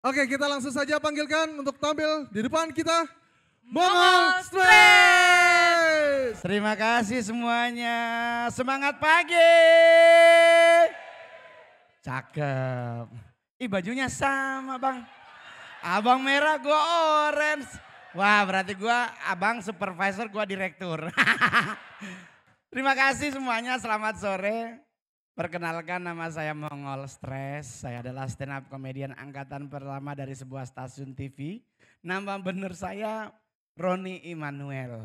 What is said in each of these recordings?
Oke, kita langsung saja panggilkan untuk tampil di depan kita. Mongol Stress! Terima kasih semuanya. Semangat pagi! Cakep. Ih bajunya sama bang. Abang merah, gue orange. Wah berarti gue abang supervisor, gue direktur. Terima kasih semuanya, selamat sore. Perkenalkan nama saya Mongol Stress. Saya adalah stand up comedian angkatan pertama dari sebuah stasiun TV. Nama bener saya Roni Immanuel.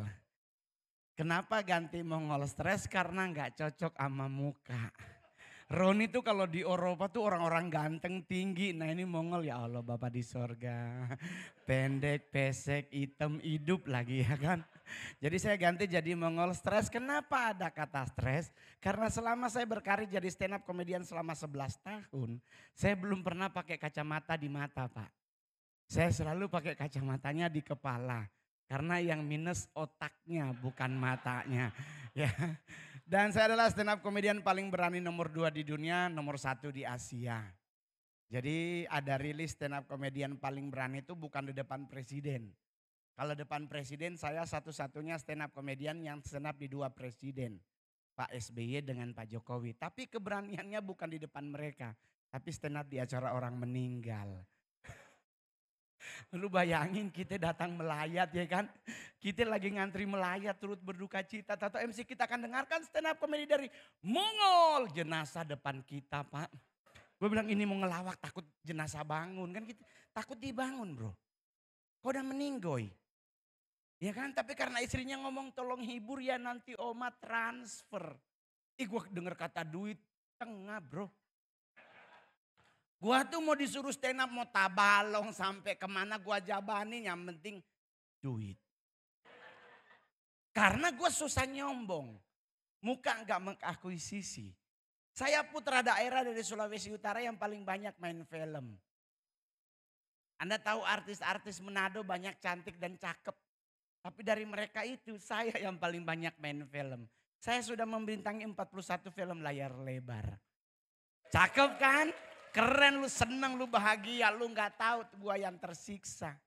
Kenapa ganti Mongol Stress? Karena nggak cocok sama muka. Roni tuh kalau di Eropa tuh orang-orang ganteng tinggi. Nah ini Mongol ya Allah Bapak di sorga. Pendek, pesek, hitam, hidup lagi ya kan. Jadi saya ganti jadi mongol stres. Kenapa ada kata stres? Karena selama saya berkarir jadi stand up komedian selama 11 tahun, saya belum pernah pakai kacamata di mata, Pak. Saya selalu pakai kacamatanya di kepala. Karena yang minus otaknya bukan matanya. Ya. Dan saya adalah stand up komedian paling berani nomor dua di dunia, nomor satu di Asia. Jadi ada rilis stand up komedian paling berani itu bukan di depan presiden. Kalau depan presiden saya satu-satunya stand up komedian yang stand up di dua presiden. Pak SBY dengan Pak Jokowi. Tapi keberaniannya bukan di depan mereka. Tapi stand up di acara orang meninggal. Lu bayangin kita datang melayat ya kan. Kita lagi ngantri melayat turut berduka cita. Tato MC kita akan dengarkan stand up komedi dari Mongol. Jenazah depan kita pak. Gue bilang ini mau ngelawak takut jenazah bangun. Kan kita takut dibangun bro. Kau udah meninggoy. Ya kan? Tapi karena istrinya ngomong tolong hibur ya nanti oma transfer. Ih gue denger kata duit tengah bro. Gua tuh mau disuruh stand up, mau tabalong sampai kemana gua jabani yang penting duit. Karena gua susah nyombong. Muka gak mengakui sisi. Saya putra daerah dari Sulawesi Utara yang paling banyak main film. Anda tahu artis-artis Manado banyak cantik dan cakep. Tapi dari mereka itu saya yang paling banyak main film. Saya sudah membintangi 41 film layar lebar. Cakep kan? Keren lu seneng lu bahagia lu nggak tahu gua yang tersiksa.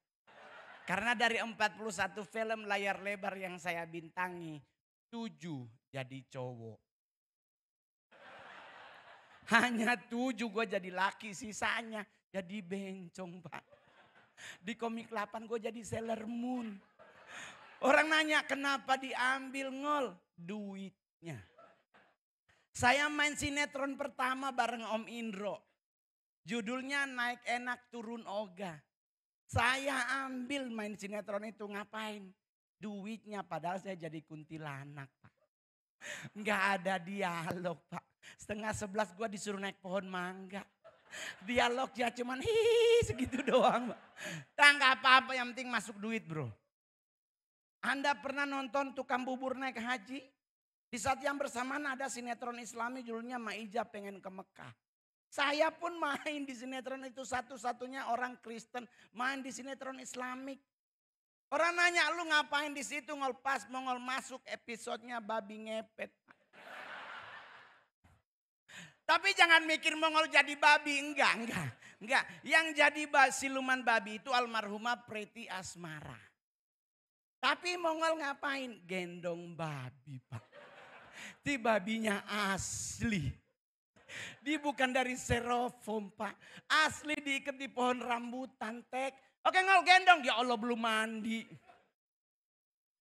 Karena dari 41 film layar lebar yang saya bintangi, 7 jadi cowok. Hanya tujuh gue jadi laki, sisanya jadi bencong pak. Di komik 8 gue jadi seller Moon. Orang nanya kenapa diambil ngol duitnya. Saya main sinetron pertama bareng Om Indro. Judulnya naik enak turun oga. Saya ambil main sinetron itu ngapain? Duitnya padahal saya jadi kuntilanak pak. Nggak ada dialog pak. Setengah sebelas gue disuruh naik pohon mangga. Dialognya cuman hihihi segitu doang pak. Tak apa-apa yang penting masuk duit bro. Anda pernah nonton tukang bubur naik haji? Di saat yang bersamaan ada sinetron islami judulnya Maija pengen ke Mekah. Saya pun main di sinetron itu satu-satunya orang Kristen main di sinetron islami. Orang nanya lu ngapain di situ ngolpas mongol masuk episodenya babi ngepet. Tapi jangan mikir mongol jadi babi, enggak, enggak, enggak. Yang jadi siluman babi itu almarhumah Preti Asmara. Tapi Mongol ngapain? Gendong babi, Pak. Di babinya asli. Di bukan dari serofom, Pak. Asli diikat di pohon rambutan, tek. Oke, ngol gendong. Ya Allah, belum mandi.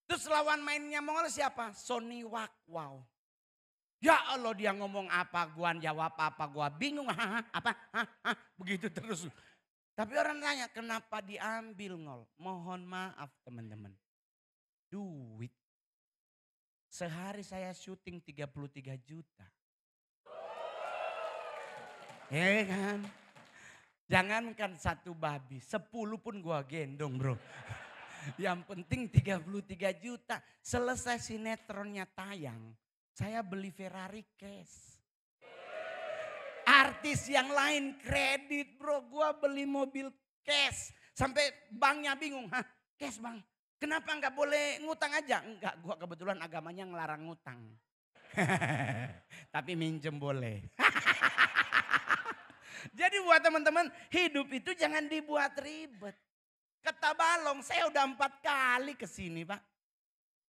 Terus lawan mainnya Mongol siapa? Sony Wakwaw. Ya Allah dia ngomong apa, gua jawab apa, gua bingung. Haha, apa? Haha, begitu terus. Tapi orang tanya kenapa diambil ngol? Mohon maaf teman-teman duit. Sehari saya syuting 33 juta. Ya kan? Jangankan satu babi, sepuluh pun gua gendong bro. Yang penting 33 juta. Selesai sinetronnya tayang, saya beli Ferrari cash. Artis yang lain kredit bro, gua beli mobil cash. Sampai banknya bingung, ha cash bang, Kenapa nggak boleh ngutang aja? Enggak, gua kebetulan agamanya ngelarang ngutang. Tapi minjem boleh. Jadi buat teman-teman, hidup itu jangan dibuat ribet. Kata balong, saya udah empat kali ke sini pak.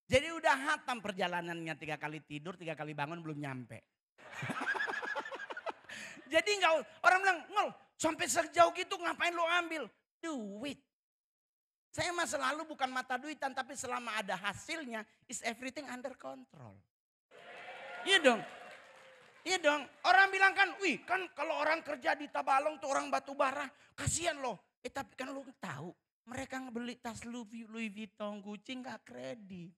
Jadi udah hatam perjalanannya tiga kali tidur, tiga kali bangun belum nyampe. Jadi nggak orang bilang, ngol sampai sejauh gitu ngapain lo ambil? Duit. Saya mah selalu bukan mata duitan tapi selama ada hasilnya is everything under control. Iya dong. Iya dong. Orang bilang kan, wih kan kalau orang kerja di Tabalong tuh orang batu bara, kasihan loh. Eh tapi kan lo tahu mereka beli tas Louis Vuitton kucing gak kredit.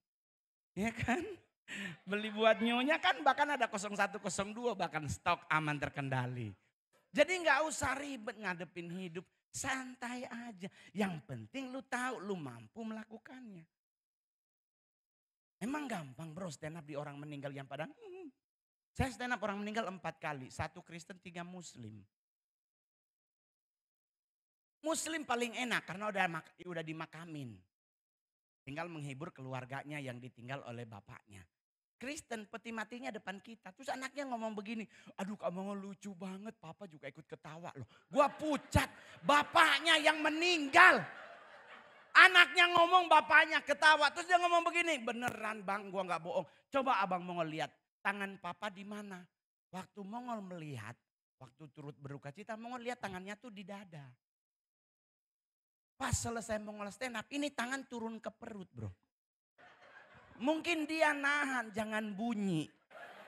Ya kan? Beli buat nyonya kan bahkan ada 0102 bahkan stok aman terkendali. Jadi nggak usah ribet ngadepin hidup. Santai aja. Yang penting lu tahu lu mampu melakukannya. Emang gampang bro stand up di orang meninggal yang padang? Hmm. Saya stand up orang meninggal empat kali. Satu Kristen, tiga Muslim. Muslim paling enak karena udah udah dimakamin. Tinggal menghibur keluarganya yang ditinggal oleh bapaknya. Kristen peti matinya depan kita. Terus anaknya ngomong begini, aduh kamu lucu banget, papa juga ikut ketawa loh. Gua pucat, bapaknya yang meninggal. Anaknya ngomong bapaknya ketawa, terus dia ngomong begini, beneran bang gua nggak bohong. Coba abang mau lihat tangan papa di mana. Waktu Mongol melihat, waktu turut berduka cita, Mongol lihat tangannya tuh di dada. Pas selesai Mongol stand up, ini tangan turun ke perut bro. Mungkin dia nahan, jangan bunyi.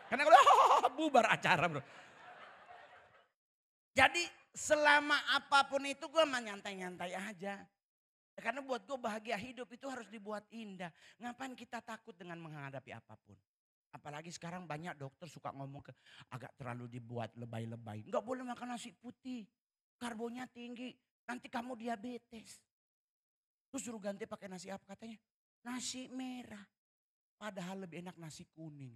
Karena kalau oh, bubar acara bro. Jadi selama apapun itu gue menyantai-nyantai aja. Karena buat gue bahagia hidup itu harus dibuat indah. Ngapain kita takut dengan menghadapi apapun. Apalagi sekarang banyak dokter suka ngomong ke agak terlalu dibuat lebay-lebay. Enggak boleh makan nasi putih. Karbonnya tinggi. Nanti kamu diabetes. Terus suruh ganti pakai nasi apa katanya? Nasi merah. Padahal lebih enak nasi kuning.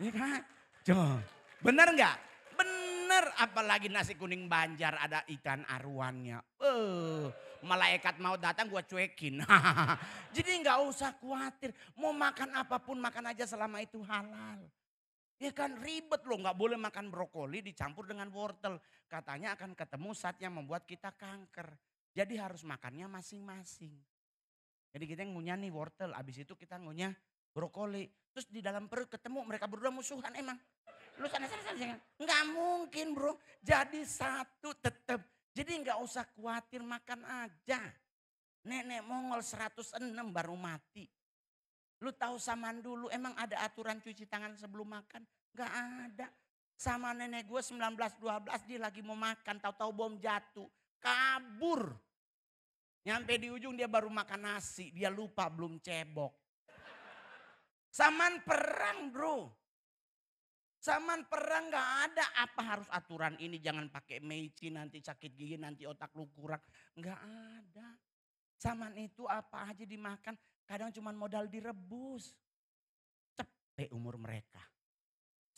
Iya kan? Coba. Bener nggak? Bener apalagi nasi kuning banjar ada ikan aruannya. Eh, malaikat mau datang gue cuekin. Jadi nggak usah khawatir. Mau makan apapun makan aja selama itu halal. Ya kan ribet loh nggak boleh makan brokoli dicampur dengan wortel. Katanya akan ketemu saatnya membuat kita kanker. Jadi harus makannya masing-masing. Jadi kita ngunyah nih wortel, abis itu kita ngunyah brokoli. Terus di dalam perut ketemu mereka berdua musuhan emang. Lu sana sana sana. Enggak mungkin bro. Jadi satu tetap. Jadi enggak usah khawatir makan aja. Nenek Mongol 106 baru mati. Lu tahu saman dulu emang ada aturan cuci tangan sebelum makan? Enggak ada. Sama nenek gue 1912 dia lagi mau makan tahu-tahu bom jatuh. Kabur. Nyampe di ujung dia baru makan nasi, dia lupa belum cebok. Saman perang bro. Saman perang gak ada apa harus aturan ini jangan pakai meiji nanti sakit gigi nanti otak lu kurang. Gak ada. Saman itu apa aja dimakan kadang cuma modal direbus. Cepet umur mereka.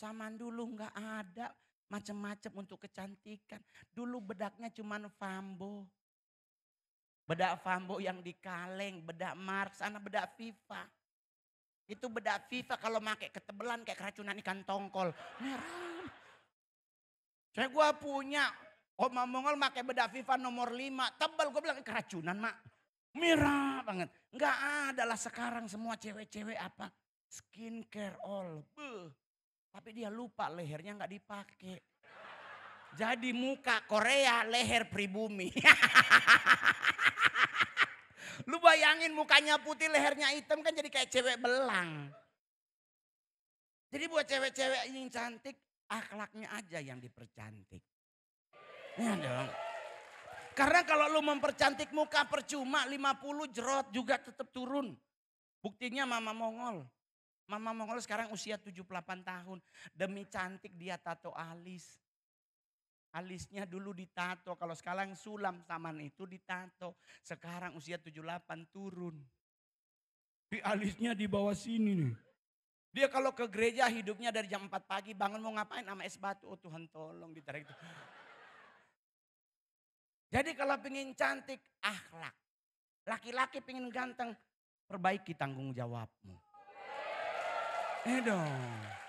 Saman dulu gak ada macam-macam untuk kecantikan. Dulu bedaknya cuma fambo. Bedak Fambo yang di bedak mars, sana bedak FIFA. Itu bedak FIFA kalau pakai ketebelan kayak keracunan ikan tongkol. Merah. Saya gua punya Oma Mongol pakai bedak FIFA nomor 5, tebal gua bilang eh, keracunan, Mak. Merah banget. Enggak ada lah sekarang semua cewek-cewek apa skincare all. Beuh. Tapi dia lupa lehernya enggak dipakai. Jadi muka Korea leher pribumi. Lu bayangin mukanya putih lehernya hitam kan jadi kayak cewek belang. Jadi buat cewek-cewek yang cantik akhlaknya aja yang dipercantik. Ya dong. Karena kalau lu mempercantik muka percuma 50 jerot juga tetap turun. Buktinya mama Mongol. Mama Mongol sekarang usia 78 tahun. Demi cantik dia tato alis. Alisnya dulu ditato, kalau sekarang sulam Taman itu ditato. Sekarang usia 78 turun. Di alisnya di bawah sini nih. Dia kalau ke gereja hidupnya dari jam 4 pagi bangun mau ngapain sama es batu. Oh Tuhan tolong ditarik itu. Jadi kalau pengen cantik, akhlak. Laki-laki pengen ganteng, perbaiki tanggung jawabmu. Eh dong.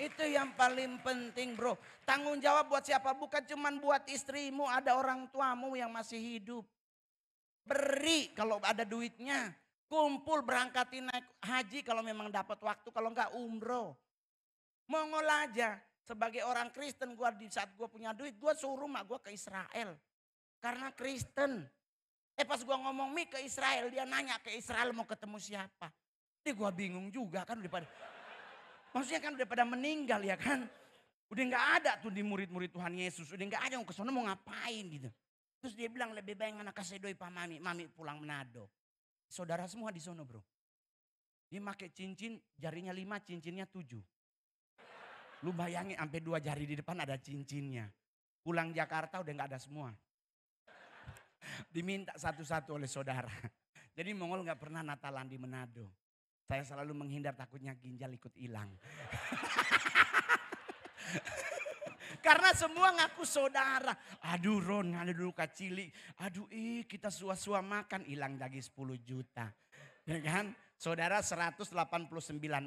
Itu yang paling penting bro. Tanggung jawab buat siapa? Bukan cuman buat istrimu, ada orang tuamu yang masih hidup. Beri kalau ada duitnya. Kumpul berangkatin naik haji kalau memang dapat waktu, kalau enggak umroh. Mongol aja. Sebagai orang Kristen, gua di saat gua punya duit, gue suruh mak gue ke Israel. Karena Kristen. Eh pas gue ngomong mi ke Israel, dia nanya ke Israel mau ketemu siapa. Ini gua bingung juga kan daripada Maksudnya kan udah pada meninggal ya kan. Udah gak ada tuh di murid-murid Tuhan Yesus. Udah gak ada yang kesana mau ngapain gitu. Terus dia bilang lebih baik anak kasih doi pak mami. Mami pulang Menado, Saudara semua di sono bro. Dia pakai cincin jarinya lima cincinnya tujuh. Lu bayangin sampai dua jari di depan ada cincinnya. Pulang Jakarta udah gak ada semua. Diminta satu-satu oleh saudara. Jadi Mongol gak pernah Natalan di Menado. Saya selalu menghindar takutnya ginjal ikut hilang. Karena semua ngaku saudara. Aduh Ron, ada dulu kacili. Aduh ih kita sua-sua makan hilang daging 10 juta. Ya kan? Saudara 189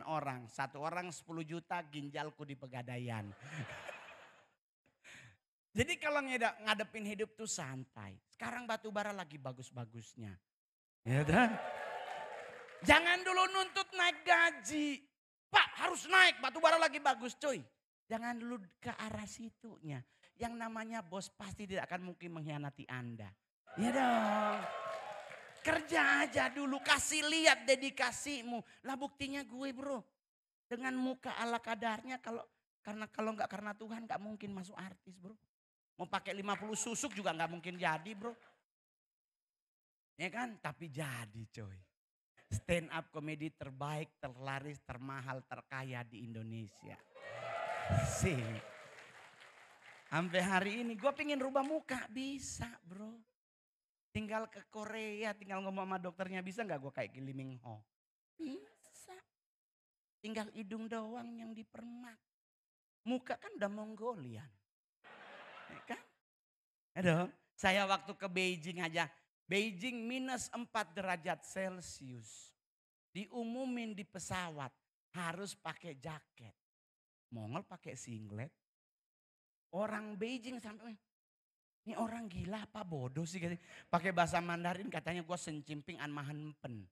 orang. Satu orang 10 juta ginjalku di pegadaian. Jadi kalau ngadepin hidup tuh santai. Sekarang batu bara lagi bagus-bagusnya. Ya kan? Jangan dulu nuntut naik gaji. Pak harus naik, batu bara lagi bagus cuy. Jangan dulu ke arah situnya. Yang namanya bos pasti tidak akan mungkin mengkhianati Anda. Ya dong. Kerja aja dulu, kasih lihat dedikasimu. Lah buktinya gue bro. Dengan muka ala kadarnya kalau karena kalau nggak karena Tuhan nggak mungkin masuk artis bro. Mau pakai 50 susuk juga nggak mungkin jadi bro. Ya kan? Tapi jadi coy stand up komedi terbaik, terlaris, termahal, terkaya di Indonesia. Sih. Sampai hari ini gue pengen rubah muka, bisa bro. Tinggal ke Korea, tinggal ngomong sama dokternya, bisa gak gue kayak Gili Ming Ho? Bisa. Tinggal hidung doang yang dipermak. Muka kan udah Mongolian. Ya kan? Aduh, Saya waktu ke Beijing aja, Beijing minus 4 derajat Celcius. Diumumin di pesawat harus pakai jaket. Mongol pakai singlet. Orang Beijing sampai ini orang gila apa bodoh sih gitu. Pakai bahasa Mandarin katanya gue sencimping an mahanpen.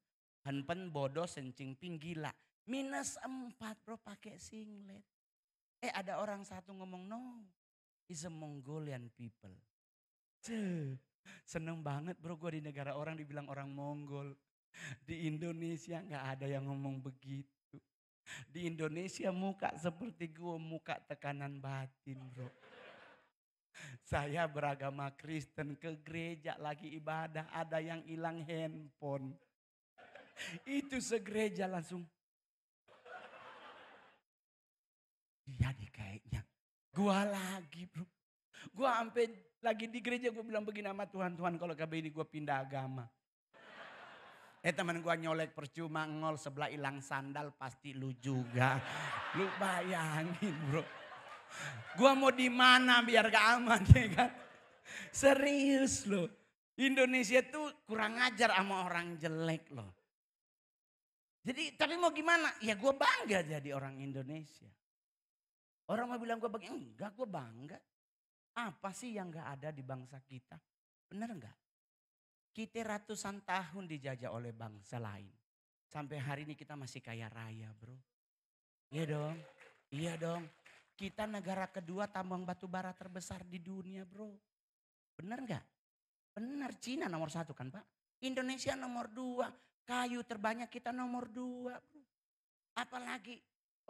Hanpen bodoh sencimping gila. Minus empat bro pakai singlet. Eh ada orang satu ngomong no. Is a Mongolian people. Cuh. Seneng banget bro gue di negara orang dibilang orang Mongol. Di Indonesia gak ada yang ngomong begitu. Di Indonesia muka seperti gue, muka tekanan batin bro. Saya beragama Kristen ke gereja lagi ibadah ada yang hilang handphone. Itu segereja langsung. Iya nih kayaknya. Gua lagi bro. Gua sampai lagi di gereja gue bilang begini sama Tuhan, Tuhan kalau KB ini gue pindah agama. Eh teman gue nyolek percuma ngol sebelah hilang sandal pasti lu juga. Lu bayangin bro. gue mau di mana biar gak aman ya kan. Serius loh. Indonesia tuh kurang ajar sama orang jelek loh. Jadi tapi mau gimana? Ya gue bangga jadi orang Indonesia. Orang mau bilang gue bangga, enggak gue bangga. Apa sih yang gak ada di bangsa kita? Benar gak? Kita ratusan tahun dijajah oleh bangsa lain. Sampai hari ini kita masih kaya raya bro. Iya dong, iya dong. Kita negara kedua tambang batu bara terbesar di dunia bro. Benar gak? Benar Cina nomor satu kan pak? Indonesia nomor dua. Kayu terbanyak kita nomor dua bro. Apalagi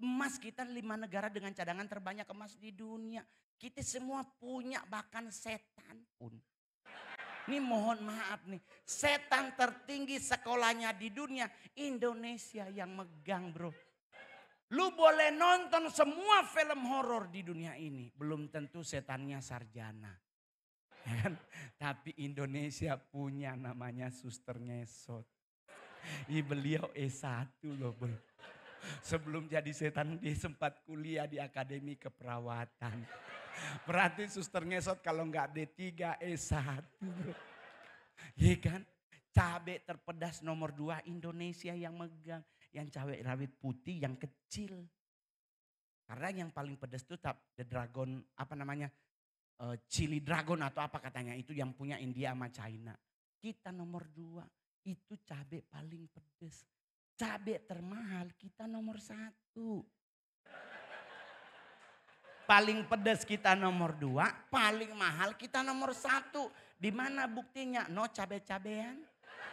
emas kita lima negara dengan cadangan terbanyak emas di dunia. Kita semua punya bahkan setan pun. Ini mohon maaf nih, setan tertinggi sekolahnya di dunia Indonesia yang megang bro. Lu boleh nonton semua film horor di dunia ini, belum tentu setannya sarjana. Ya kan? Tapi Indonesia punya namanya suster ngesot. Ini beliau E1 loh bro. Sebelum jadi setan dia sempat kuliah di Akademi Keperawatan. Berarti suster ngesot kalau nggak D3 s 1 Iya kan? Cabe terpedas nomor dua Indonesia yang megang. Yang cabai rawit putih yang kecil. Karena yang paling pedas itu the dragon apa namanya? Uh, chili dragon atau apa katanya itu yang punya India sama China. Kita nomor dua itu cabe paling pedes. Cabai termahal kita nomor satu. Paling pedas kita nomor dua, paling mahal kita nomor satu. Di mana buktinya? No cabai-cabean.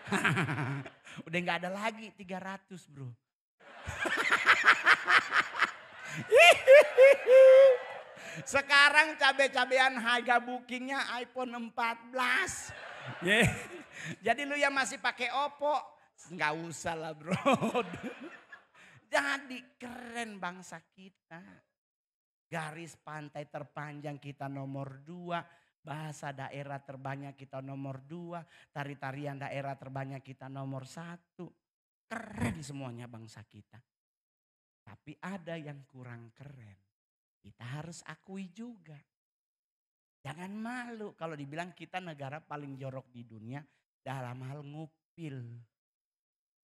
Udah gak ada lagi 300 bro. Sekarang cabai-cabean harga bookingnya iPhone 14. Yeah. Jadi lu yang masih pakai Oppo, Nggak usah lah bro. Jadi keren bangsa kita. Garis pantai terpanjang kita nomor dua. Bahasa daerah terbanyak kita nomor dua. Tari-tarian daerah terbanyak kita nomor satu. Keren semuanya bangsa kita. Tapi ada yang kurang keren. Kita harus akui juga. Jangan malu kalau dibilang kita negara paling jorok di dunia dalam hal ngupil.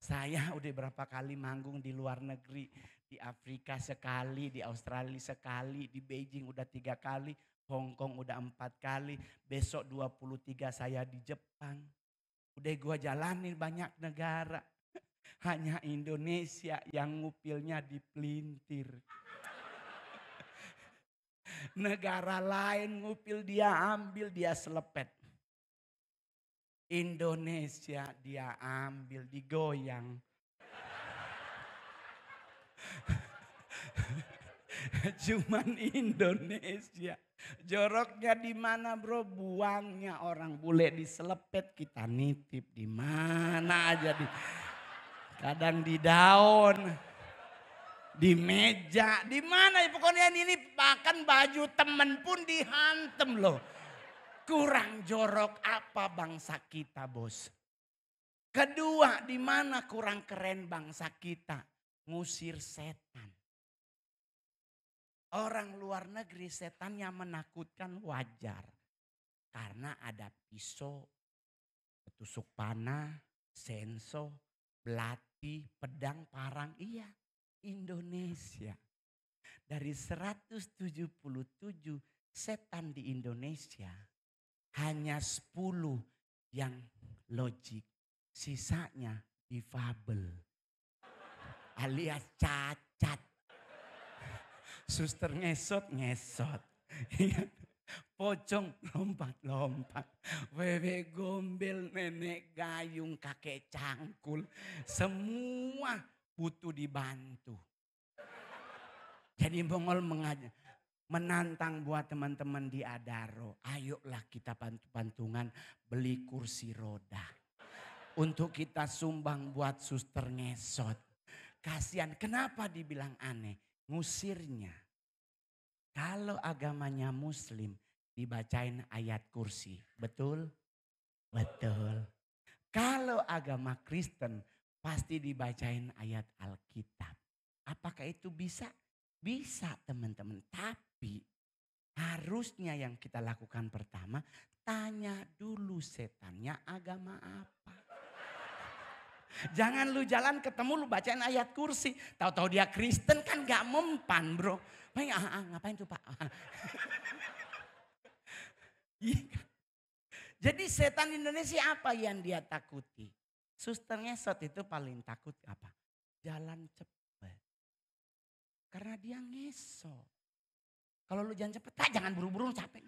Saya udah berapa kali manggung di luar negeri, di Afrika sekali, di Australia sekali, di Beijing udah tiga kali, Hong Kong udah empat kali, besok 23 saya di Jepang. Udah gua jalanin banyak negara, hanya Indonesia yang ngupilnya di pelintir. Negara lain ngupil dia ambil dia selepet. Indonesia dia ambil digoyang. Cuman Indonesia. Joroknya di mana bro? Buangnya orang bule diselepet kita nitip di mana aja di. Kadang di daun, di meja, di mana ya pokoknya ini bahkan baju temen pun dihantem loh. Kurang jorok apa bangsa kita bos? Kedua, di mana kurang keren bangsa kita? Ngusir setan. Orang luar negeri setan yang menakutkan wajar. Karena ada pisau, tusuk panah, senso, belati, pedang, parang. Iya, Indonesia. Dari 177 setan di Indonesia hanya 10 yang logik. Sisanya difabel. Alias cacat. Suster ngesot, ngesot. Iya. Pocong lompat-lompat. Wewe gombel, nenek gayung, kakek cangkul. Semua butuh dibantu. Jadi Bongol mengajak menantang buat teman-teman di Adaro. Ayolah kita bantu pantungan beli kursi roda. Untuk kita sumbang buat suster ngesot. Kasian, kenapa dibilang aneh? ngusirnya? Kalau agamanya muslim, dibacain ayat kursi. Betul? Betul. Kalau agama Kristen, pasti dibacain ayat Alkitab. Apakah itu bisa? Bisa teman-teman, tapi harusnya yang kita lakukan pertama, tanya dulu setannya agama apa. Jangan lu jalan ketemu lu bacain ayat kursi. Tahu-tahu dia Kristen kan gak mempan bro. Main, ah, ah, ngapain tuh pak? Iya. Jadi setan Indonesia apa yang dia takuti? Suster ngesot itu paling takut apa? Jalan cepat. Karena dia ngesot. Kalau lu jangan cepet, tak ah, jangan buru-buru capek.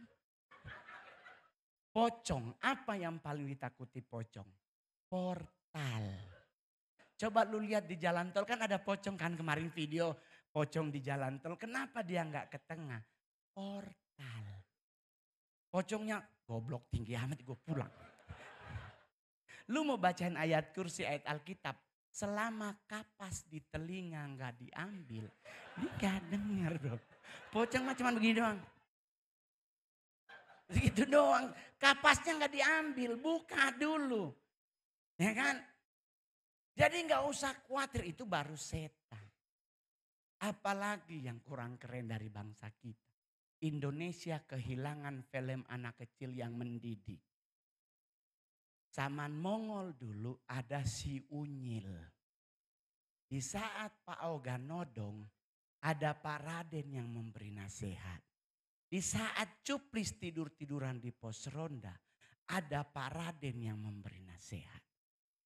Pocong, apa yang paling ditakuti pocong? Portal. Coba lu lihat di jalan tol kan ada pocong kan kemarin video pocong di jalan tol. Kenapa dia nggak ke tengah? Portal. Pocongnya goblok tinggi amat gue pulang. Lu mau bacain ayat kursi ayat Alkitab. Selama kapas di telinga nggak diambil, dia gak denger dong. Pocong mah cuma begini doang. Begitu doang. Kapasnya nggak diambil, buka dulu. Ya kan? Jadi nggak usah khawatir, itu baru setan. Apalagi yang kurang keren dari bangsa kita. Indonesia kehilangan film anak kecil yang mendidik. Zaman Mongol dulu ada si Unyil. Di saat Pak Oga nodong, ada Pak Raden yang memberi nasihat. Di saat Cuplis tidur-tiduran di pos ronda, ada Pak Raden yang memberi nasihat.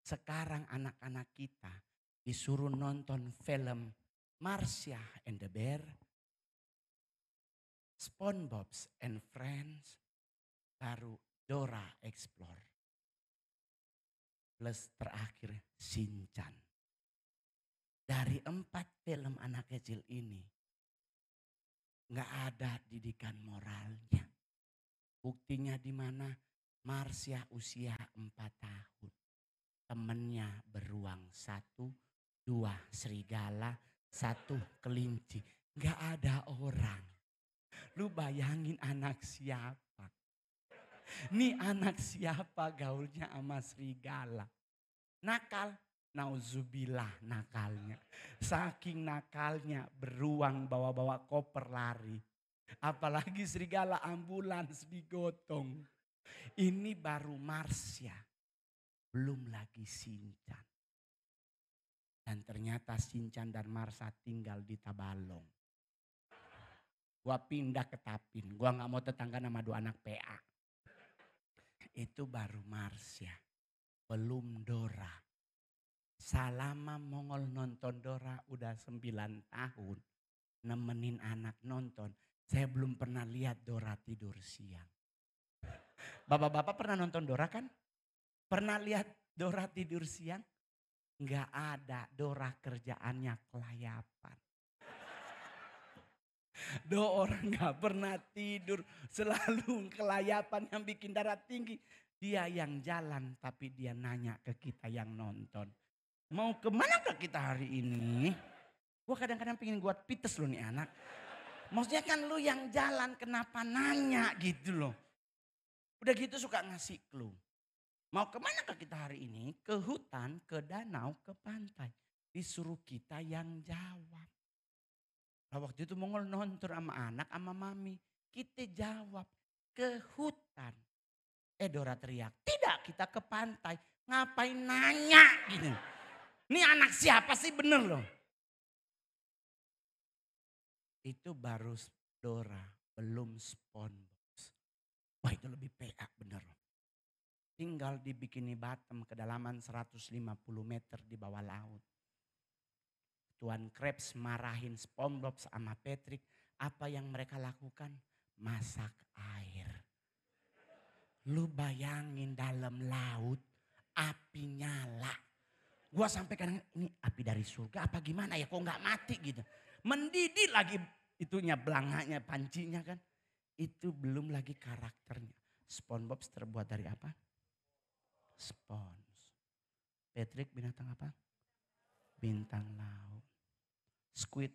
Sekarang anak-anak kita disuruh nonton film Marcia and the Bear, SpongeBob and Friends, baru Dora Explore plus terakhir Sinchan. Dari empat film anak kecil ini, nggak ada didikan moralnya. Buktinya di mana Marsya usia empat tahun. Temennya beruang satu, dua serigala, satu kelinci. nggak ada orang. Lu bayangin anak siapa. Ini anak siapa gaulnya sama serigala. Nakal. Nauzubillah nakalnya. Saking nakalnya beruang bawa-bawa koper lari. Apalagi serigala ambulans digotong. Ini baru Marsya. Belum lagi Sincan. Dan ternyata Sincan dan Marsa tinggal di Tabalong. Gua pindah ke Tapin. Gua nggak mau tetangga nama dua anak PA itu baru Marsya. Belum Dora. Salama Mongol nonton Dora udah 9 tahun. Nemenin anak nonton. Saya belum pernah lihat Dora tidur siang. Bapak-bapak pernah nonton Dora kan? Pernah lihat Dora tidur siang? Enggak ada Dora kerjaannya kelayapan. Do orang nggak pernah tidur. Selalu kelayapan yang bikin darah tinggi. Dia yang jalan tapi dia nanya ke kita yang nonton. Mau kemana ke kita hari ini? Gue kadang-kadang pengen buat pites loh nih anak. Maksudnya kan lu yang jalan kenapa nanya gitu loh. Udah gitu suka ngasih clue. Mau kemana ke kita hari ini? Ke hutan, ke danau, ke pantai. Disuruh kita yang jawab. Nah waktu itu Mongol nonton sama anak sama mami. Kita jawab ke hutan. Edora eh, teriak, tidak kita ke pantai. Ngapain nanya gini. Gitu? Ini anak siapa sih bener loh. Itu baru Dora, belum SpongeBob. Wah itu lebih PA bener loh. Tinggal di Bikini Bottom kedalaman 150 meter di bawah laut. Tuan Krebs marahin SpongeBob sama Patrick. Apa yang mereka lakukan? Masak air. Lu bayangin dalam laut api nyala. Gua sampai kadang ini api dari surga apa gimana ya kok nggak mati gitu. Mendidih lagi itunya belanganya pancinya kan. Itu belum lagi karakternya. SpongeBob terbuat dari apa? Spons. Patrick binatang apa? Bintang laut. Squid.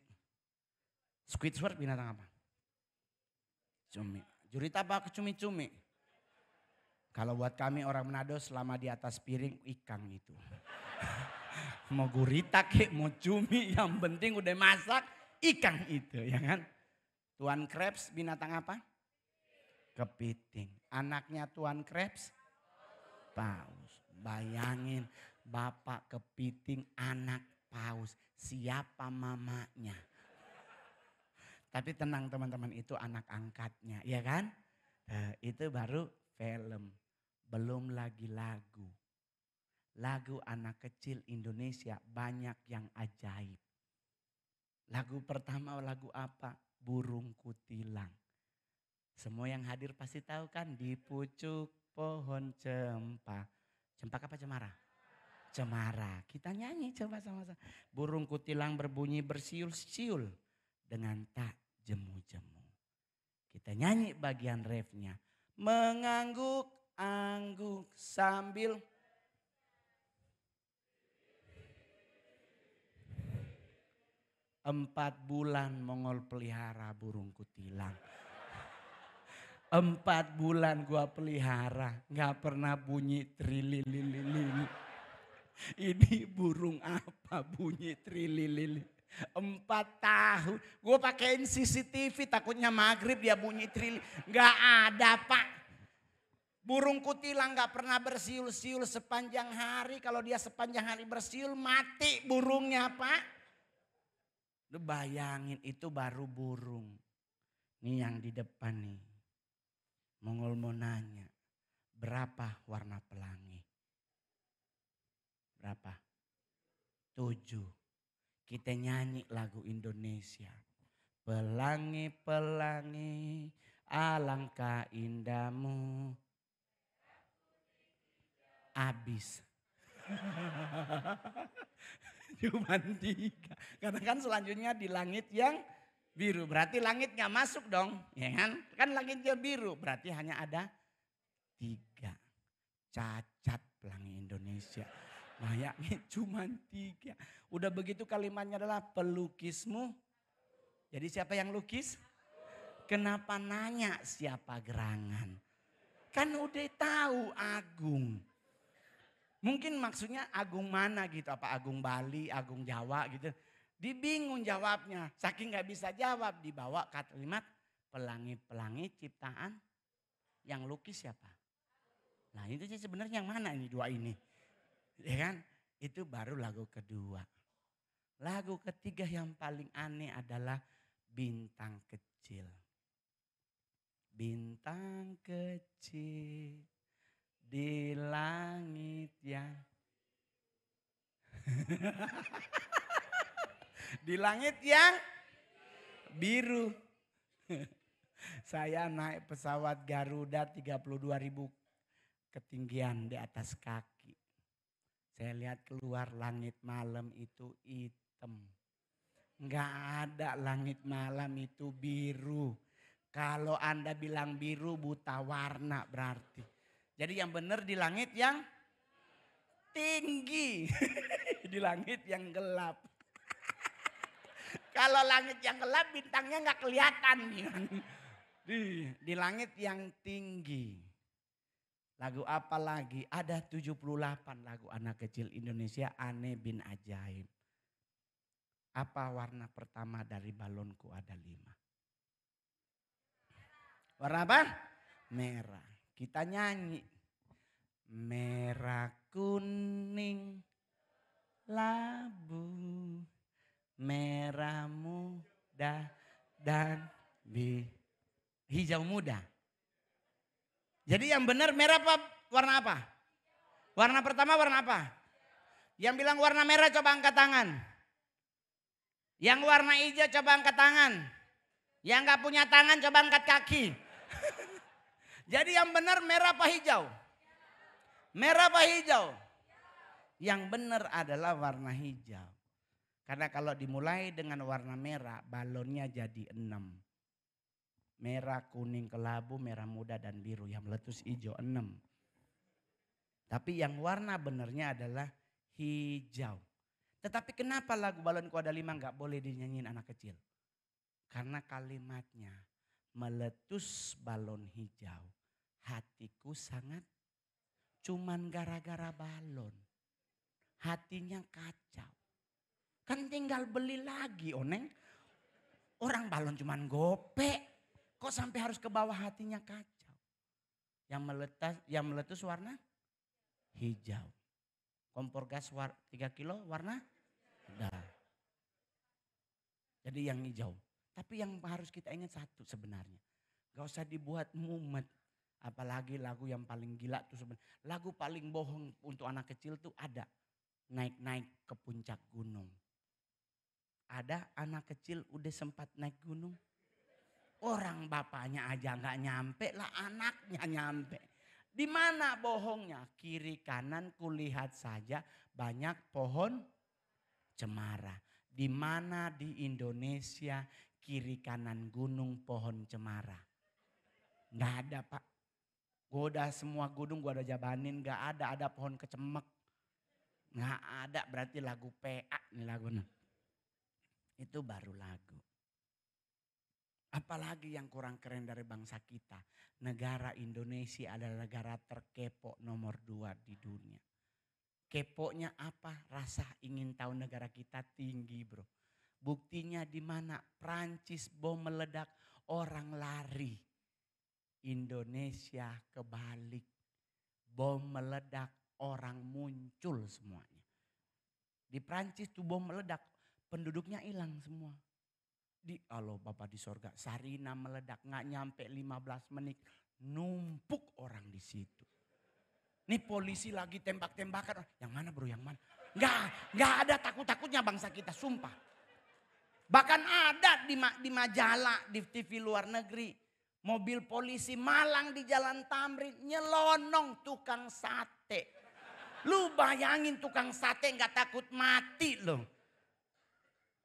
Squidward binatang apa? Cumi. Jurita apa cumi-cumi? Kalau buat kami orang Manado selama di atas piring ikan itu. mau gurita kek, mau cumi, yang penting udah masak ikan itu, ya kan? Tuan Krebs binatang apa? Kepiting. Anaknya Tuan Krebs? Paus. Bayangin, bapak kepiting, anak paus, siapa mamanya. Tapi tenang teman-teman itu anak angkatnya, ya kan? Eh, itu baru film, belum lagi lagu. Lagu anak kecil Indonesia banyak yang ajaib. Lagu pertama lagu apa? Burung kutilang. Semua yang hadir pasti tahu kan di pucuk pohon cempa. Cempa apa cemara? cemara. Kita nyanyi coba sama-sama. Burung kutilang berbunyi bersiul-siul dengan tak jemu-jemu. Kita nyanyi bagian refnya. Mengangguk-angguk sambil Empat bulan Mongol pelihara burung kutilang. Empat bulan gua pelihara, nggak pernah bunyi trililililili. Ini burung apa bunyi trililil? Empat tahun. Gue pakein CCTV takutnya maghrib dia bunyi trili Gak ada pak. Burung kutilang gak pernah bersiul-siul sepanjang hari. Kalau dia sepanjang hari bersiul mati burungnya pak. Lu bayangin itu baru burung. Ini yang di depan nih. Mongol mau nanya. Berapa warna pelangi? berapa? Tujuh. Kita nyanyi lagu Indonesia. Pelangi-pelangi alangkah indahmu. Abis. cuma tiga. Karena kan selanjutnya di langit yang biru. Berarti langit gak masuk dong. Ya kan? Kan langitnya biru. Berarti hanya ada tiga. Cacat pelangi Indonesia. Bayangnya cuma tiga. Udah begitu kalimatnya adalah pelukismu. Jadi siapa yang lukis? Kenapa nanya siapa gerangan? Kan udah tahu Agung. Mungkin maksudnya Agung mana gitu, apa Agung Bali, Agung Jawa gitu. Dibingung jawabnya, saking gak bisa jawab dibawa kalimat pelangi-pelangi ciptaan yang lukis siapa? Nah itu sih sebenarnya yang mana ini dua ini? Ya kan? Itu baru lagu kedua. Lagu ketiga yang paling aneh adalah bintang kecil. Bintang kecil di langit yang di langit yang biru. Saya naik pesawat Garuda 32 ribu ketinggian di atas kaki saya lihat keluar langit malam itu hitam. Enggak ada langit malam itu biru. Kalau Anda bilang biru buta warna berarti. Jadi yang benar di langit yang tinggi. di langit yang gelap. Kalau langit yang gelap bintangnya enggak kelihatan. di, di langit yang tinggi. Lagu apa lagi? Ada 78 lagu anak kecil Indonesia aneh bin ajaib. Apa warna pertama dari balonku ada lima? Warna apa? Merah. Kita nyanyi. Merah kuning labu. Merah muda dan bi. Hijau muda. Jadi yang benar merah apa warna apa? Warna pertama warna apa? Yang bilang warna merah coba angkat tangan. Yang warna hijau coba angkat tangan. Yang nggak punya tangan coba angkat kaki. Jadi yang benar merah apa hijau? Merah apa hijau? Yang benar adalah warna hijau. Karena kalau dimulai dengan warna merah, balonnya jadi enam merah, kuning, kelabu, merah muda dan biru yang meletus hijau enam. Tapi yang warna benernya adalah hijau. Tetapi kenapa lagu balon ada lima nggak boleh dinyanyiin anak kecil? Karena kalimatnya meletus balon hijau. Hatiku sangat cuman gara-gara balon. Hatinya kacau. Kan tinggal beli lagi oneng. Orang balon cuman gopek. Kok sampai harus ke bawah hatinya kacau? Yang meletas, yang meletus warna hijau. Kompor gas war, 3 kilo warna udah. Jadi yang hijau. Tapi yang harus kita ingat satu sebenarnya. Gak usah dibuat mumet. Apalagi lagu yang paling gila tuh sebenarnya. Lagu paling bohong untuk anak kecil tuh ada. Naik-naik ke puncak gunung. Ada anak kecil udah sempat naik gunung. Orang bapaknya aja nggak nyampe lah anaknya nyampe. Di mana bohongnya? Kiri kanan kulihat saja banyak pohon cemara. Di mana di Indonesia kiri kanan gunung pohon cemara? Nggak ada pak. Gue udah semua gunung gue udah jabanin nggak ada. Ada pohon kecemek. Nggak ada berarti lagu PA nih lagunya. Itu baru lagu. Apalagi yang kurang keren dari bangsa kita. Negara Indonesia adalah negara terkepo nomor dua di dunia. Keponya apa? Rasa ingin tahu negara kita tinggi bro. Buktinya di mana Prancis bom meledak orang lari. Indonesia kebalik. Bom meledak orang muncul semuanya. Di Prancis tuh bom meledak penduduknya hilang semua di Allah bapak di sorga. Sarina meledak, nggak nyampe 15 menit. Numpuk orang di situ. Nih polisi lagi tembak-tembakan. Yang mana bro, yang mana? Nggak, nggak ada takut-takutnya bangsa kita, sumpah. Bahkan ada di, di majalah, di TV luar negeri. Mobil polisi malang di jalan Tamrin nyelonong tukang sate. Lu bayangin tukang sate nggak takut mati loh.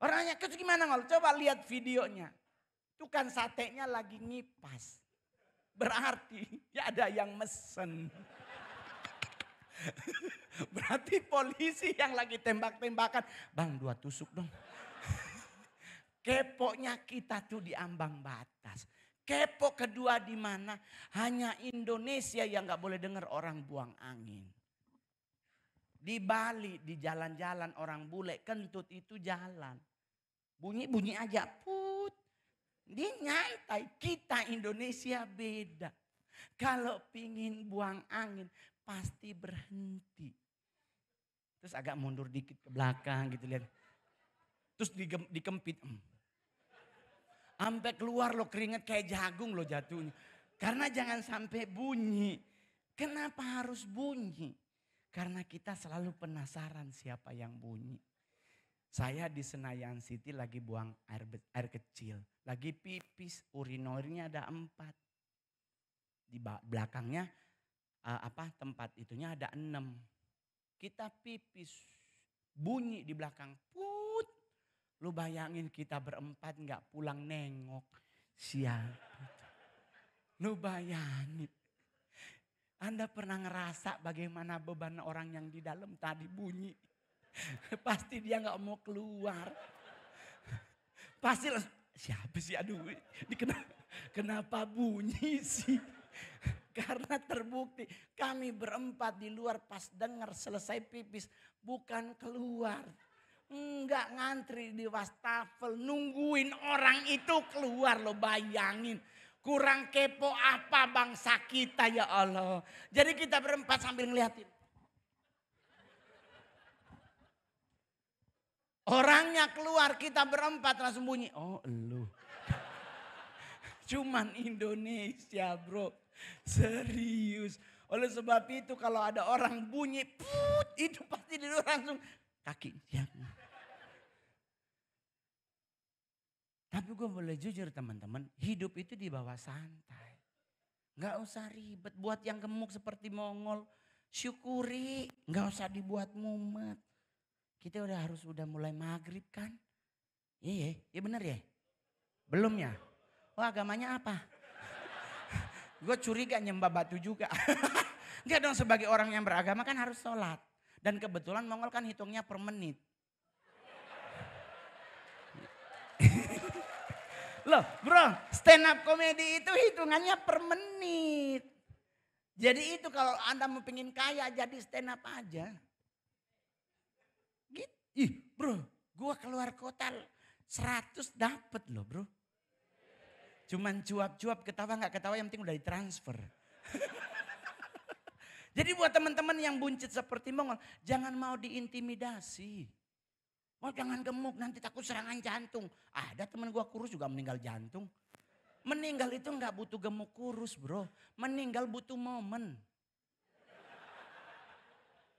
Orangnya nanya, gimana ngol? Coba lihat videonya. Tukang satenya lagi ngipas. Berarti ya ada yang mesen. Berarti polisi yang lagi tembak-tembakan. Bang dua tusuk dong. Kepoknya kita tuh di ambang batas. Kepo kedua di mana? Hanya Indonesia yang gak boleh dengar orang buang angin. Di Bali, di jalan-jalan orang bule, kentut itu jalan. Bunyi-bunyi aja put. Dia nyantai. Kita Indonesia beda. Kalau pingin buang angin pasti berhenti. Terus agak mundur dikit ke belakang gitu lihat. Terus digem, dikempit. Hmm. Sampai keluar lo keringet kayak jagung lo jatuhnya. Karena jangan sampai bunyi. Kenapa harus bunyi? Karena kita selalu penasaran siapa yang bunyi. Saya di Senayan City lagi buang air, air kecil. Lagi pipis, urinornya ada empat. Di belakangnya uh, apa tempat itunya ada enam. Kita pipis, bunyi di belakang, put. Lu bayangin kita berempat nggak pulang nengok. Sial. Lu bayangin. Anda pernah ngerasa bagaimana beban orang yang di dalam tadi bunyi Pasti dia nggak mau keluar. Pasti siapa sih aduh ini kenapa, kenapa bunyi sih? Karena terbukti kami berempat di luar pas dengar selesai pipis bukan keluar. Enggak ngantri di wastafel nungguin orang itu keluar lo bayangin. Kurang kepo apa bangsa kita ya Allah. Jadi kita berempat sambil ngeliatin. Orangnya keluar, kita berempat langsung bunyi. Oh lu. Cuman Indonesia bro. Serius. Oleh sebab itu kalau ada orang bunyi. Put, itu pasti dulu langsung kaki. Tapi gue boleh jujur teman-teman, hidup itu di bawah santai. Gak usah ribet, buat yang gemuk seperti Mongol, syukuri, gak usah dibuat mumet. Kita udah harus udah mulai maghrib kan? Iya, iya, iya bener ya? Belum ya? Oh agamanya apa? Gue curiga nyembah batu juga. Enggak dong sebagai orang yang beragama kan harus sholat. Dan kebetulan Mongol kan hitungnya per menit. Loh bro, stand up komedi itu hitungannya per menit. Jadi itu kalau Anda mau pengen kaya jadi stand up aja. Ih bro, gue keluar kota 100 dapet loh bro. Cuman cuap-cuap ketawa gak ketawa yang penting udah ditransfer. Jadi buat teman-teman yang buncit seperti Mongol, jangan mau diintimidasi. Oh jangan gemuk, nanti takut serangan jantung. Ada teman gua kurus juga meninggal jantung. Meninggal itu nggak butuh gemuk kurus bro. Meninggal butuh momen.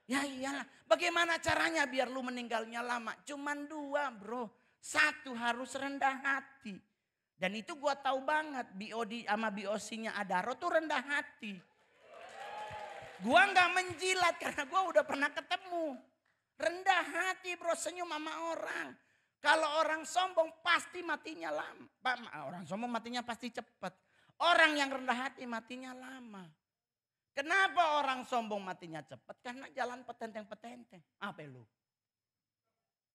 Ya iyalah, bagaimana caranya biar lu meninggalnya lama? Cuman dua bro, satu harus rendah hati. Dan itu gua tahu banget BOD sama BOC-nya Adaro tuh rendah hati. Gua nggak menjilat karena gua udah pernah ketemu. Rendah hati bro, senyum sama orang. Kalau orang sombong pasti matinya lama. Orang sombong matinya pasti cepat. Orang yang rendah hati matinya lama. Kenapa orang sombong matinya cepat? Karena jalan petenteng-petenteng. Apa lu?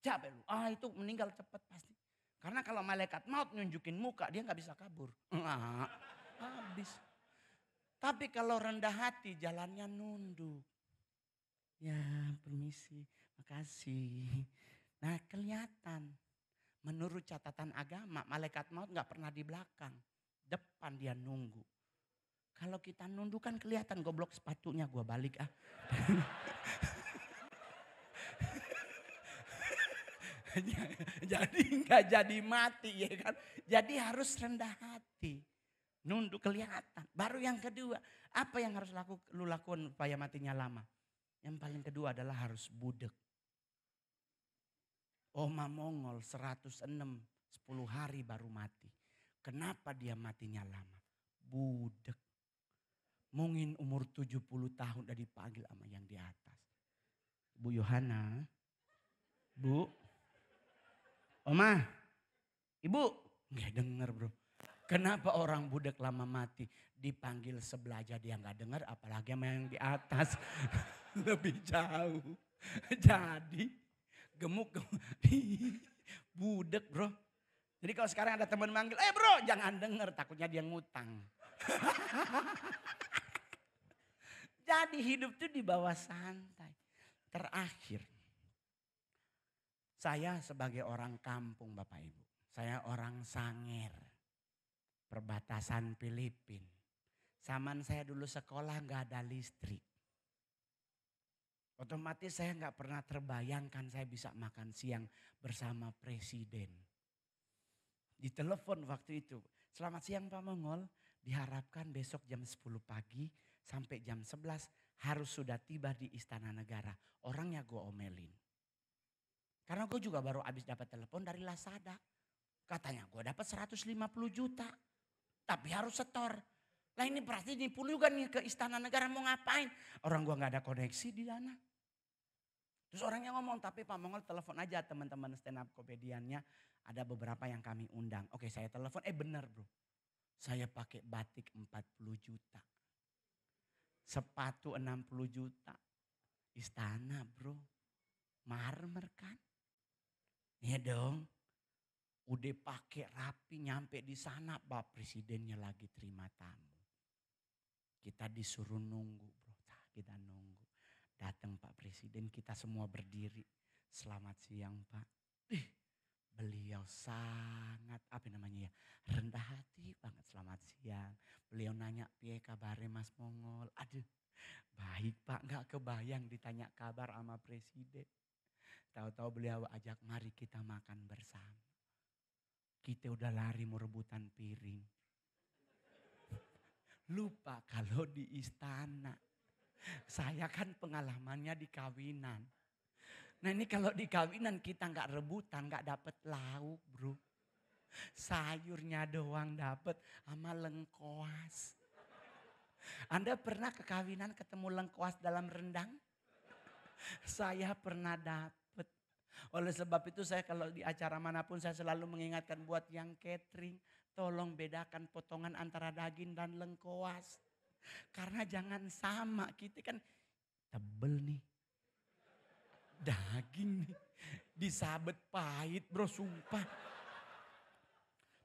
Capek lu. Ah itu meninggal cepat pasti. Karena kalau malaikat maut nunjukin muka, dia nggak bisa kabur. Ah habis. Tapi kalau rendah hati, jalannya nunduk. Ya, permisi, makasih. Nah, kelihatan. Menurut catatan agama, malaikat maut nggak pernah di belakang. Depan dia nunggu. Kalau kita nunduk kan kelihatan goblok sepatunya gue balik ah. jadi nggak jadi mati ya kan. Jadi harus rendah hati. Nunduk kelihatan. Baru yang kedua, apa yang harus laku, lu lakukan supaya matinya lama? Yang paling kedua adalah harus budek. Oma Mongol 106, 10 hari baru mati. Kenapa dia matinya lama? Budek. Mungkin umur 70 tahun dari dipanggil sama yang di atas. Bu Yohana. Bu. Oma. Ibu. Nggak denger bro. Kenapa orang budak lama mati dipanggil sebelah aja dia nggak dengar apalagi sama yang di atas lebih jauh. Jadi gemuk, gemuk. budak bro. Jadi kalau sekarang ada teman manggil, eh bro jangan denger takutnya dia ngutang. Jadi hidup itu di bawah santai. Terakhir, saya sebagai orang kampung Bapak Ibu, saya orang Sanger, perbatasan Filipin. Saman saya dulu sekolah nggak ada listrik. Otomatis saya nggak pernah terbayangkan saya bisa makan siang bersama presiden. Ditelepon waktu itu, selamat siang Pak Mongol, diharapkan besok jam 10 pagi sampai jam 11 harus sudah tiba di istana negara. Orangnya gue omelin. Karena gue juga baru habis dapat telepon dari Lazada. Katanya gue dapat 150 juta. Tapi harus setor. Lah ini berarti nipu juga nih ke istana negara mau ngapain. Orang gue gak ada koneksi di sana. Terus orangnya ngomong, tapi Pak Mongol telepon aja teman-teman stand up komediannya. Ada beberapa yang kami undang. Oke saya telepon, eh bener bro. Saya pakai batik 40 juta. Sepatu 60 juta. Istana bro. Marmer kan? Iya dong. Udah pakai rapi nyampe di sana Pak Presidennya lagi terima tamu. Kita disuruh nunggu bro. Nah, kita nunggu. Datang Pak Presiden kita semua berdiri. Selamat siang Pak. Ih, Beliau sangat apa namanya ya rendah hati banget selamat siang. Beliau nanya pie kabare Mas Mongol. Aduh baik pak nggak kebayang ditanya kabar sama presiden. Tahu-tahu beliau ajak mari kita makan bersama. Kita udah lari mau rebutan piring. Lupa kalau di istana. Saya kan pengalamannya di kawinan. Nah ini kalau di kawinan kita nggak rebutan, nggak dapet lauk bro. Sayurnya doang dapet sama lengkoas. Anda pernah ke kawinan ketemu lengkoas dalam rendang? Saya pernah dapet. Oleh sebab itu saya kalau di acara manapun saya selalu mengingatkan buat yang catering. Tolong bedakan potongan antara daging dan lengkoas. Karena jangan sama, kita kan tebel nih daging nih. Disabet pahit bro, sumpah.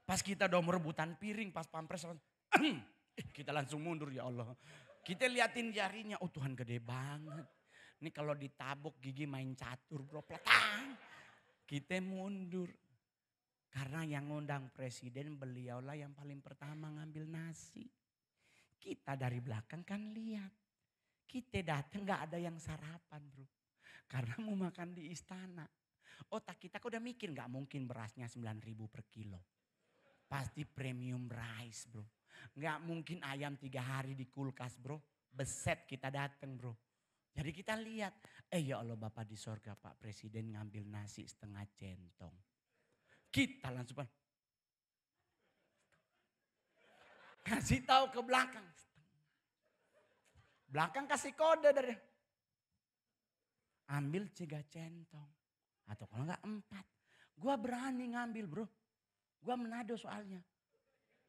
Pas kita udah merebutan piring, pas pampres. Hmm. Eh, kita langsung mundur ya Allah. Kita liatin jarinya, oh Tuhan gede banget. Ini kalau ditabuk gigi main catur bro, pelatang. Kita mundur. Karena yang ngundang presiden beliaulah yang paling pertama ngambil nasi. Kita dari belakang kan lihat. Kita datang gak ada yang sarapan bro. Karena mau makan di istana. Otak kita kok udah mikir gak mungkin berasnya 9 ribu per kilo. Pasti premium rice bro. Gak mungkin ayam tiga hari di kulkas bro. Beset kita dateng bro. Jadi kita lihat, eh ya Allah Bapak di sorga Pak Presiden ngambil nasi setengah centong. Kita langsung kasih tahu ke belakang. Belakang kasih kode dari ambil tiga centong. Atau kalau enggak empat. Gua berani ngambil bro. Gua menado soalnya.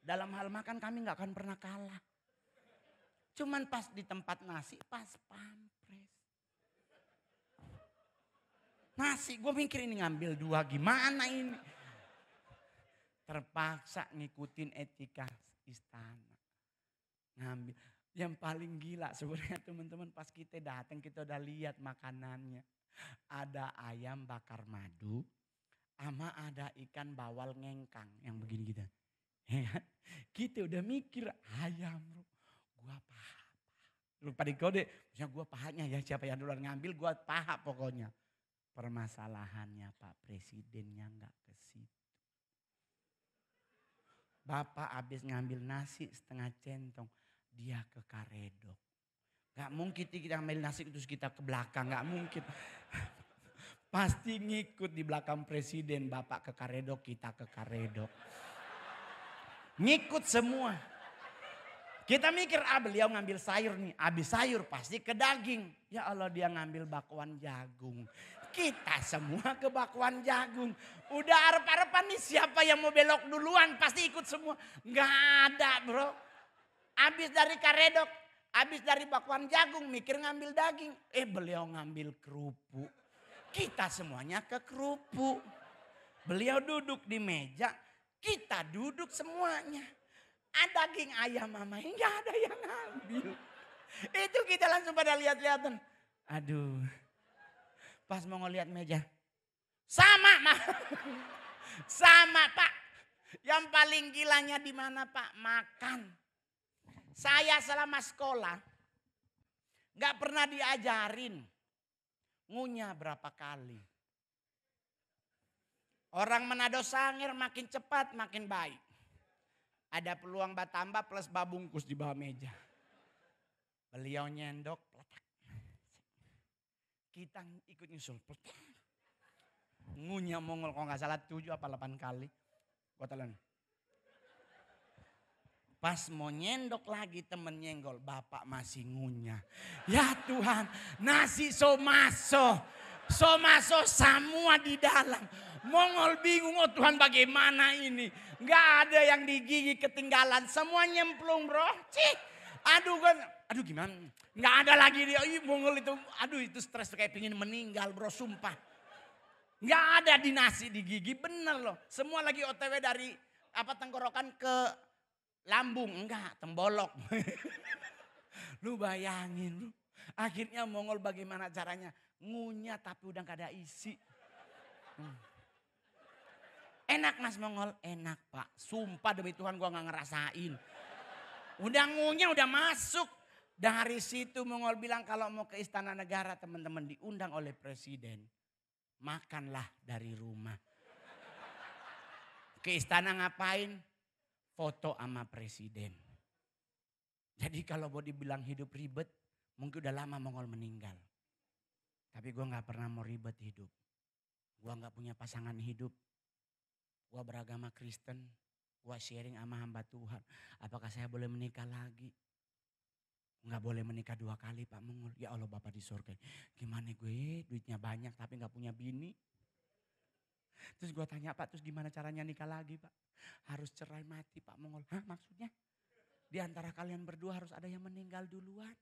Dalam hal makan kami nggak akan pernah kalah. Cuman pas di tempat nasi pas pampres. Nasi gue mikir ini ngambil dua gimana ini. Terpaksa ngikutin etika istana. Ngambil. Yang paling gila sebenarnya teman-teman pas kita datang kita udah lihat makanannya. Ada ayam bakar madu, ama ada ikan bawal ngengkang yang begini gitu ya kan? Kita udah mikir ayam bro, gua paha. Lupa di kode, misalnya gua pahanya ya siapa yang duluan ngambil gua paha pokoknya. Permasalahannya Pak Presidennya nggak ke situ. Bapak habis ngambil nasi setengah centong. Dia ke Karedok. Gak mungkin kita ambil nasi terus kita ke belakang, gak mungkin. Pasti ngikut di belakang presiden, bapak ke Karedok, kita ke Karedok. Ngikut semua. Kita mikir, ah beliau ngambil sayur nih, habis sayur pasti ke daging. Ya Allah dia ngambil bakwan jagung. Kita semua ke bakwan jagung. Udah arep-arepan nih siapa yang mau belok duluan pasti ikut semua. Gak ada bro. Habis dari karedok, habis dari bakwan jagung, mikir ngambil daging. Eh beliau ngambil kerupuk. Kita semuanya ke kerupuk. Beliau duduk di meja, kita duduk semuanya. Ada ah, daging ayam mama, enggak ada yang ngambil. Itu kita langsung pada lihat-lihatan. Aduh, pas mau ngeliat meja. Sama, mah. Sama, Pak. Yang paling gilanya di mana, Pak? Makan. Saya selama sekolah nggak pernah diajarin ngunyah berapa kali. Orang Manado Sangir makin cepat makin baik. Ada peluang batamba plus babungkus di bawah meja. Beliau nyendok, Kita ikut nyusul. Ngunyah Mongol kalau nggak salah tujuh apa delapan kali. Gue Pas mau nyendok lagi temen nyenggol, bapak masih ngunyah. Ya Tuhan, nasi somaso, somaso semua di dalam. Mongol bingung, oh Tuhan bagaimana ini? Gak ada yang digigi ketinggalan, semua nyemplung bro. Cih, aduh kan, aduh gimana? Gak ada lagi dia, Ih, Mongol itu, aduh itu stres kayak pingin meninggal bro, sumpah. Gak ada di nasi di gigi, bener loh. Semua lagi otw dari apa tenggorokan ke lambung enggak, tembolok. lu bayangin lu. Akhirnya Mongol bagaimana caranya? Ngunyah tapi udah gak ada isi. Hmm. Enak mas Mongol? Enak pak. Sumpah demi Tuhan gua nggak ngerasain. Udah ngunyah udah masuk. Dari situ Mongol bilang kalau mau ke istana negara teman-teman diundang oleh presiden. Makanlah dari rumah. Ke istana ngapain? foto sama presiden. Jadi kalau mau dibilang hidup ribet, mungkin udah lama Mongol meninggal. Tapi gue gak pernah mau ribet hidup. Gue gak punya pasangan hidup. Gue beragama Kristen. Gue sharing sama hamba Tuhan. Apakah saya boleh menikah lagi? Gak boleh menikah dua kali Pak Mongol. Ya Allah Bapak di surga. Gimana gue duitnya banyak tapi gak punya bini. Terus gue tanya pak, terus gimana caranya nikah lagi pak? Harus cerai mati pak Mongol. Hah maksudnya? Di antara kalian berdua harus ada yang meninggal duluan.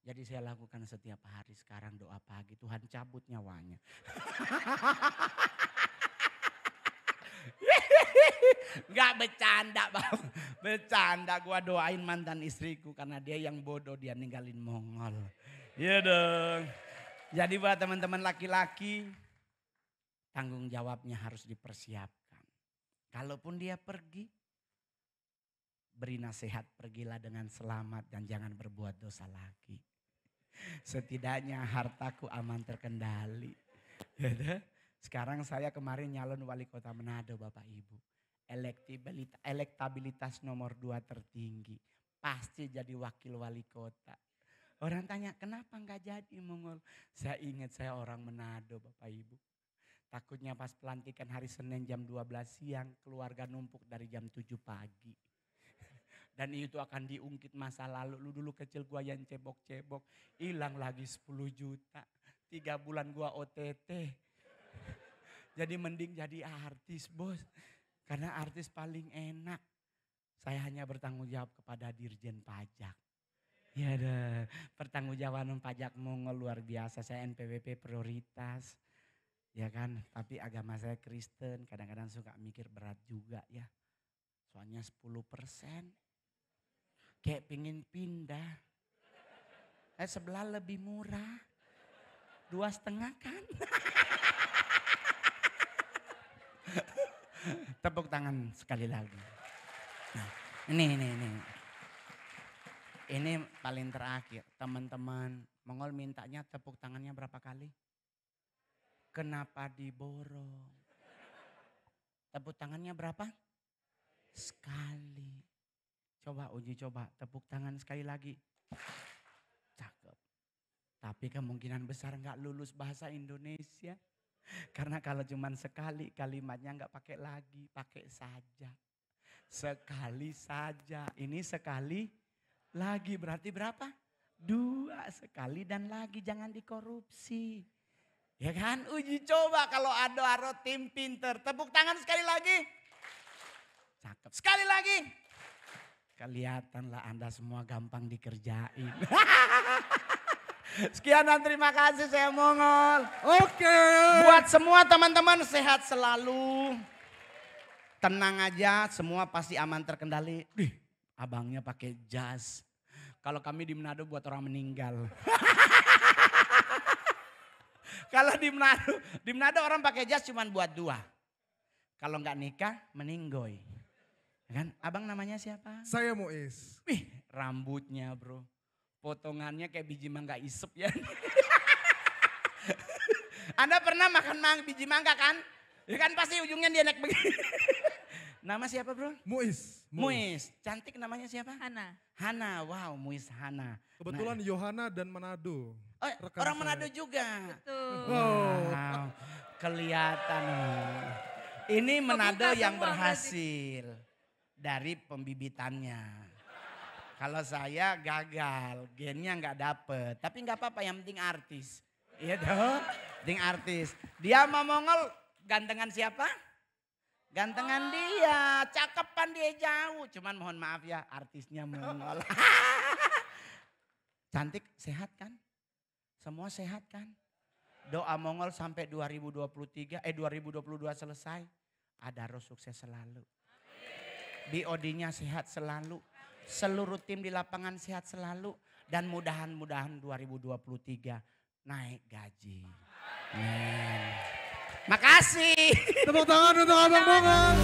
Jadi saya lakukan setiap hari sekarang doa pagi Tuhan cabut nyawanya. Gak bercanda bang. Bercanda gue doain mantan istriku karena dia yang bodoh dia ninggalin Mongol. Iya dong. Jadi buat teman-teman laki-laki tanggung jawabnya harus dipersiapkan. Kalaupun dia pergi, beri nasihat pergilah dengan selamat dan jangan berbuat dosa lagi. Setidaknya hartaku aman terkendali. Gitu. Sekarang saya kemarin nyalon wali kota Manado Bapak Ibu. Elektabilitas, elektabilitas nomor dua tertinggi. Pasti jadi wakil wali kota. Orang tanya, kenapa nggak jadi Mongol? Saya ingat saya orang Manado Bapak Ibu. Takutnya pas pelantikan hari Senin jam 12 siang keluarga numpuk dari jam 7 pagi. Dan itu akan diungkit masa lalu. Lu dulu kecil gua yang cebok-cebok. Hilang lagi 10 juta. Tiga bulan gua OTT. Jadi mending jadi artis bos. Karena artis paling enak. Saya hanya bertanggung jawab kepada dirjen pajak. Ya jawaban pajak mau luar biasa. Saya NPWP prioritas. Ya kan, tapi agama saya Kristen, kadang-kadang suka mikir berat juga ya. Soalnya 10 persen. Kayak pingin pindah. Eh sebelah lebih murah. Dua setengah kan. Tepuk tangan sekali lagi. Nah, ini, ini, ini. Ini paling terakhir. Teman-teman, Mongol mintanya tepuk tangannya berapa kali? Kenapa diborong? Tepuk tangannya berapa? Sekali. Coba uji coba, tepuk tangan sekali lagi. Cakep. Tapi kemungkinan besar nggak lulus bahasa Indonesia. Karena kalau cuma sekali kalimatnya nggak pakai lagi, pakai saja. Sekali saja. Ini sekali lagi berarti berapa? Dua sekali dan lagi jangan dikorupsi. Ya kan? Uji coba kalau ada Aro tim pinter. Tepuk tangan sekali lagi. Cakep. Sekali lagi. Kelihatanlah Anda semua gampang dikerjain. Sekian dan terima kasih saya Mongol. Oke. Okay. Buat semua teman-teman sehat selalu. Tenang aja, semua pasti aman terkendali. Dih, abangnya pakai jas. Kalau kami di Manado buat orang meninggal. Kalau di Manado, di Manado orang pakai jas cuma buat dua. Kalau nggak nikah, meninggoy. Ya kan, abang namanya siapa? Saya Muiz. Wih, rambutnya bro. Potongannya kayak biji mangga isep ya. Anda pernah makan mang biji mangga kan? Ya kan pasti ujungnya dia naik begini. Nama siapa bro? Muis. Muis. Cantik namanya siapa? Hana. Hana, wow Muis Hana. Kebetulan nah. Yohana dan Manado. Oh, orang saya. Manado juga. Betul. Wow. Kelihatan. Ini Manado yang berhasil dari pembibitannya. Kalau saya gagal, gennya nggak dapet. Tapi nggak apa-apa, yang penting artis. Iya dong, penting artis. Dia mau mongol gantengan siapa? Gantengan ah. dia, cakepan dia jauh. Cuman mohon maaf ya artisnya mengol. Cantik, sehat kan? Semua sehat kan? Doa Mongol sampai 2023, eh 2022 selesai. Ada roh sukses selalu. BOD-nya sehat selalu. Seluruh tim di lapangan sehat selalu. Dan mudahan-mudahan 2023 naik gaji. Amin. Makasih. Tepuk tangan untuk Abang Bongo.